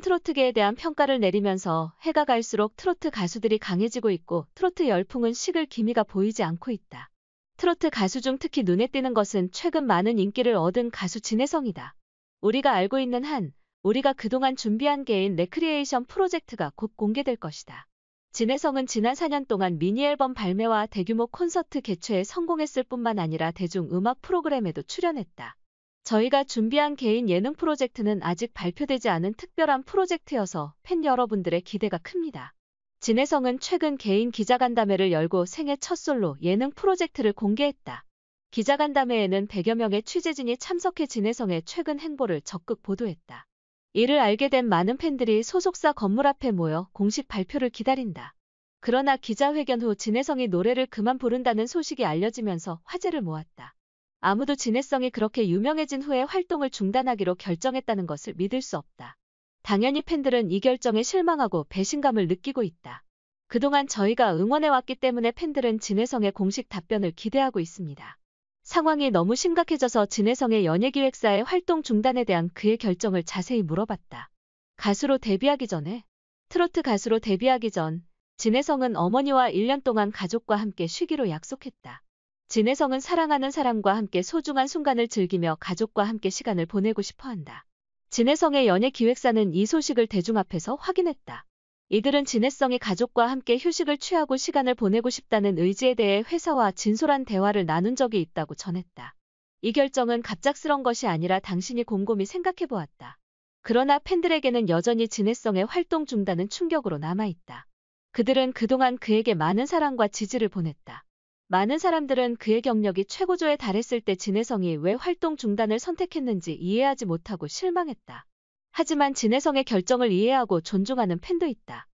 트로트계에 대한 평가를 내리면서 해가 갈수록 트로트 가수들이 강해지고 있고 트로트 열풍은 식을 기미가 보이지 않고 있다. 트로트 가수 중 특히 눈에 띄는 것은 최근 많은 인기를 얻은 가수 진혜성이다. 우리가 알고 있는 한 우리가 그동안 준비한 개인 레크리에이션 프로젝트가 곧 공개될 것이다. 진혜성은 지난 4년 동안 미니앨범 발매와 대규모 콘서트 개최에 성공했을 뿐만 아니라 대중음악 프로그램에도 출연했다. 저희가 준비한 개인 예능 프로젝트는 아직 발표되지 않은 특별한 프로젝트여서 팬 여러분들의 기대가 큽니다. 진혜성은 최근 개인 기자간담회를 열고 생애 첫 솔로 예능 프로젝트를 공개했다. 기자간담회에는 100여 명의 취재진이 참석해 진혜성의 최근 행보를 적극 보도했다. 이를 알게 된 많은 팬들이 소속사 건물 앞에 모여 공식 발표를 기다린다. 그러나 기자회견 후 진혜성이 노래를 그만 부른다는 소식이 알려지면서 화제를 모았다. 아무도 진해성이 그렇게 유명해진 후에 활동을 중단하기로 결정했다는 것을 믿을 수 없다. 당연히 팬들은 이 결정에 실망하고 배신감을 느끼고 있다. 그동안 저희가 응원해왔기 때문에 팬들은 진해성의 공식 답변을 기대하고 있습니다. 상황이 너무 심각해져서 진해성의 연예기획사의 활동 중단에 대한 그의 결정을 자세히 물어봤다. 가수로 데뷔하기 전에 트로트 가수로 데뷔하기 전 진해성은 어머니와 1년 동안 가족과 함께 쉬기로 약속했다. 진혜성은 사랑하는 사람과 함께 소중한 순간을 즐기며 가족과 함께 시간을 보내고 싶어 한다. 진혜성의 연예 기획사는 이 소식을 대중 앞에서 확인했다. 이들은 진혜성이 가족과 함께 휴식을 취하고 시간을 보내고 싶다는 의지에 대해 회사와 진솔한 대화를 나눈 적이 있다고 전했다. 이 결정은 갑작스런 것이 아니라 당신이 곰곰이 생각해 보았다. 그러나 팬들에게는 여전히 진혜성의 활동 중단은 충격으로 남아있다. 그들은 그동안 그에게 많은 사랑과 지지를 보냈다. 많은 사람들은 그의 경력이 최고조에 달했을 때진혜성이왜 활동 중단을 선택했는지 이해하지 못하고 실망했다. 하지만 진혜성의 결정을 이해하고 존중하는 팬도 있다.